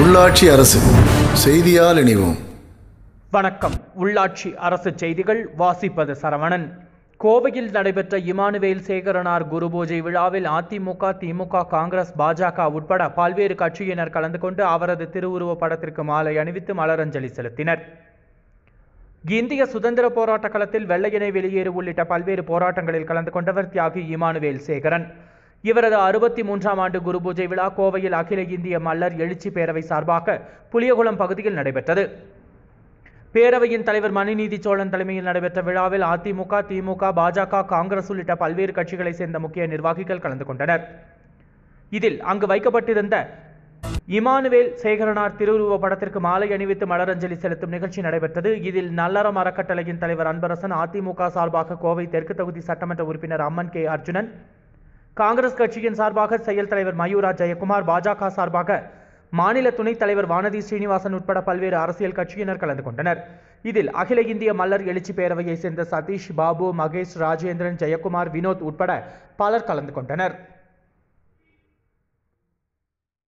உள்ளாட்சி அரசு செய்தியால் இணைவோம் வணக்கம் உள்ளாட்சி அரசு செய்திகள் வாசிப்பது சரவணன் கோவையில் நடைபெற்ற இமானுவேல் சேகரனார் குரு பூஜை விழாவில் அதிமுக திமுக காங்கிரஸ் பாஜக உட்பட பல்வேறு கட்சியினர் கலந்து கொண்டு அவரது திருவுருவ படத்திற்கு மாலை அணிவித்து மலரஞ்சலி செலுத்தினர் இந்திய சுதந்திர போராட்ட களத்தில் வெள்ளையனை வெளியேறு உள்ளிட்ட பல்வேறு போராட்டங்களில் கலந்து கொண்டவர் தியாகி இமானுவேல் சேகரன் இவரது அறுபத்தி மூன்றாம் ஆண்டு குரு பூஜை விழா கோவையில் அகில இந்திய மல்லர் எழுச்சி பேரவை சார்பாக புளியகுளம் பகுதியில் நடைபெற்றது பேரவையின் தலைவர் மணிநீதி சோழன் தலைமையில் நடைபெற்ற விழாவில் அதிமுக திமுக பாஜக காங்கிரஸ் உள்ளிட்ட பல்வேறு கட்சிகளைச் சேர்ந்த முக்கிய நிர்வாகிகள் கலந்து கொண்டனர் இதில் அங்கு வைக்கப்பட்டிருந்த இமானுவேல் சேகரனார் திருவுருவ படத்திற்கு மாலை அணிவித்து மலரஞ்சலி செலுத்தும் நிகழ்ச்சி நடைபெற்றது இதில் நல்லறம் அறக்கட்டளையின் தலைவர் அன்பரசன் அதிமுக சார்பாக கோவை தெற்கு தொகுதி சட்டமன்ற உறுப்பினர் அம்மன் கே அர்ஜுனன் காங்கிரஸ் கட்சியின் சார்பாக செயல் தலைவர் மயூரா ஜெயக்குமார் பாஜக சார்பாக மாநில துணைத் தலைவர் வானதி ஸ்ரீனிவாசன் உட்பட பல்வேறு அரசியல் கட்சியினர் கலந்து கொண்டனர் இதில் அகில இந்திய மல்லர் எழுச்சி பேரவையைச் சேர்ந்த சதீஷ் பாபு மகேஷ் ராஜேந்திரன் ஜெயக்குமார் வினோத் உட்பட பலர் கலந்து கொண்டனர்